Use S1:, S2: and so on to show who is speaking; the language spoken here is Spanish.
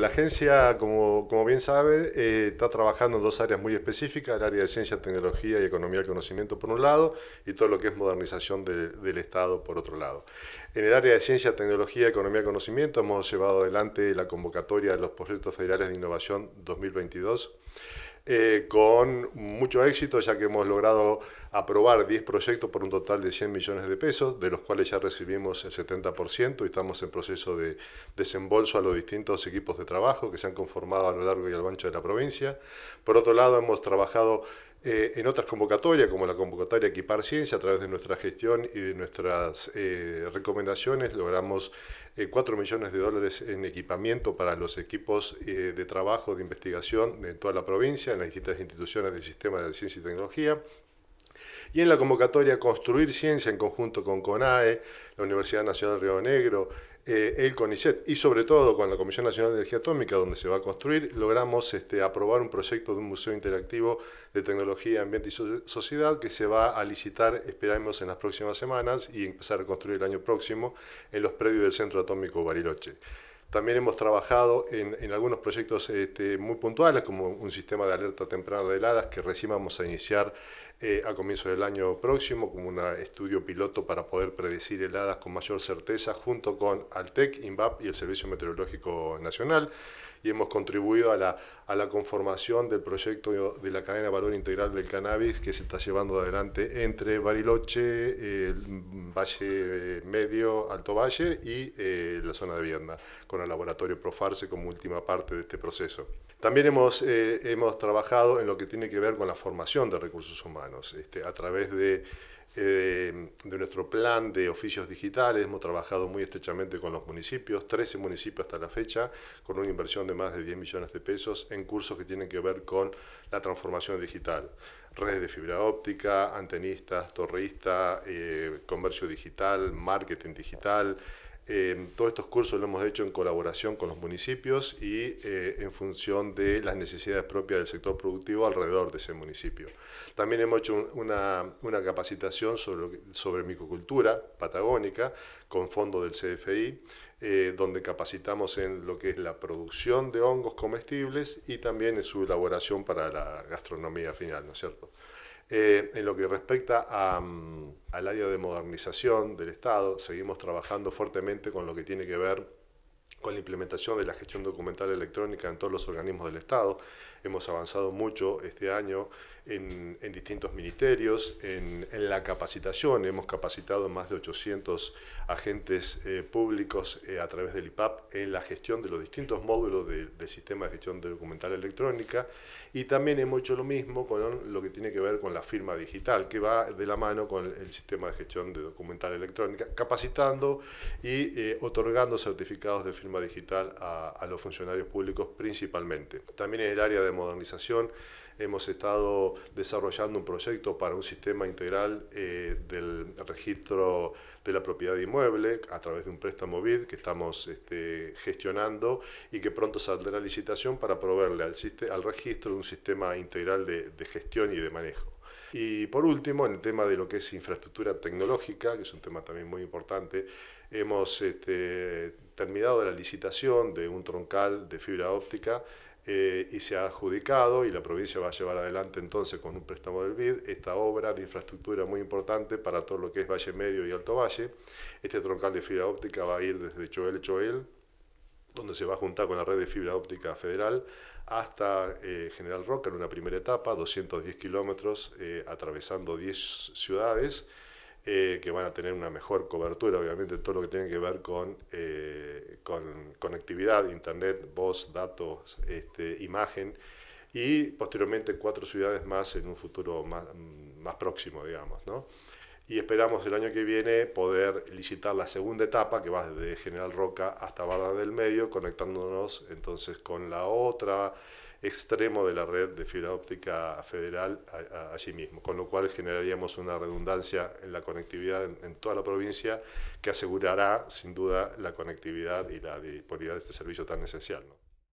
S1: La agencia, como, bien sabe, eh, está trabajando en dos áreas muy específicas, el área de ciencia, tecnología y economía del conocimiento por un lado, y todo lo que es modernización del Estado por otro lado. En el área de ciencia, tecnología, y economía del conocimiento hemos llevado adelante la convocatoria de los proyectos federales de innovación 2022. Eh, con mucho éxito, ya que hemos logrado aprobar 10 proyectos por un total de 100 millones de pesos, de los cuales ya recibimos el 70% y estamos en proceso de desembolso a los distintos equipos de trabajo que se han conformado a lo largo y al ancho de la provincia. Por otro lado, hemos trabajado eh, en otras convocatorias, como la convocatoria Equipar Ciencia, a través de nuestra gestión y de nuestras eh, recomendaciones, logramos 4 eh, millones de dólares en equipamiento para los equipos de trabajo, de investigación de toda la provincia, en las distintas instituciones del sistema de ciencia y tecnología. Y en la convocatoria Construir Ciencia en conjunto con CONAE, la Universidad Nacional de Río Negro, el eh, CONICET y sobre todo con la Comisión Nacional de Energía Atómica, donde se va a construir, logramos este, aprobar un proyecto de un museo interactivo de tecnología, ambiente y sociedad que se va a licitar, esperamos, en las próximas semanas y empezar a construir el año próximo en los predios del Centro Atómico Bariloche. También hemos trabajado en, algunos proyectos este, muy puntuales, como un sistema de alerta temprana de heladas que recién vamos a iniciar eh, a comienzo del año próximo, como un estudio piloto para poder predecir heladas con mayor certeza, junto con Altec, INVAP y el Servicio Meteorológico Nacional. Y hemos contribuido a la, conformación del proyecto de la cadena de valor integral del cannabis que se está llevando adelante entre Bariloche, Valle Medio, Alto Valle y eh, la zona de Vierna laboratorio Profarse como última parte de este proceso. También hemos, eh, hemos trabajado en lo que tiene que ver con la formación de recursos humanos, este, a través de eh, de nuestro plan de oficios digitales. Hemos trabajado muy estrechamente con los municipios, 13 municipios hasta la fecha, con una inversión de más de 10 millones de pesos en cursos que tienen que ver con la transformación digital. Redes de fibra óptica, antenistas, torreísta, eh, comercio digital, marketing digital, eh, todos estos cursos los hemos hecho en colaboración con los municipios y eh, en función de las necesidades propias del sector productivo alrededor de ese municipio. También hemos hecho una, capacitación sobre, sobre patagónica con fondo del CFI, eh, donde capacitamos en lo que es la producción de hongos comestibles y también en su elaboración para la gastronomía final, ¿no es cierto? Eh, en lo que respecta mm, al área de modernización del Estado, seguimos trabajando fuertemente con lo que tiene que ver con la implementación de la gestión documental electrónica en todos los organismos del Estado. Hemos avanzado mucho este año en, distintos ministerios, en, la capacitación. Hemos capacitado más de 800 agentes eh, públicos eh, a través del IPAP en la gestión de los distintos módulos del de sistema de gestión documental electrónica. Y también hemos hecho lo mismo con lo que tiene que ver con la firma digital, que va de la mano con el sistema de gestión de documental electrónica, capacitando y eh, otorgando certificados de firma digital a, los funcionarios públicos principalmente. También en el área de modernización hemos estado desarrollando un proyecto para un sistema integral eh, del registro de la propiedad inmueble a través de un préstamo BID que estamos este, gestionando y que pronto saldrá a licitación para proveerle al, al registro un sistema integral de, gestión y de manejo. Y por último, en el tema de lo que es infraestructura tecnológica, que es un tema también muy importante, hemos este, terminado la licitación de un troncal de fibra óptica eh, y se ha adjudicado y la provincia va a llevar adelante entonces con un préstamo del BID esta obra de infraestructura muy importante para todo lo que es Valle Medio y Alto Valle. Este troncal de fibra óptica va a ir desde Choel Choel, donde se va a juntar con la red de fibra óptica federal hasta eh, General Roca en una primera etapa, 210 kilómetros, eh, atravesando 10 ciudades. Eh, que van a tener una mejor cobertura, obviamente, todo lo que tiene que ver con, eh, conectividad, internet, voz, datos, este, imagen, y posteriormente cuatro ciudades más en un futuro más, más próximo, digamos, ¿no? y esperamos el año que viene poder licitar la segunda etapa que va desde General Roca hasta Barra del Medio, conectándonos entonces con la otra extremo de la red de fibra óptica federal allí mismo, con lo cual generaríamos una redundancia en la conectividad en, toda la provincia que asegurará sin duda la conectividad y la disponibilidad de este servicio tan esencial.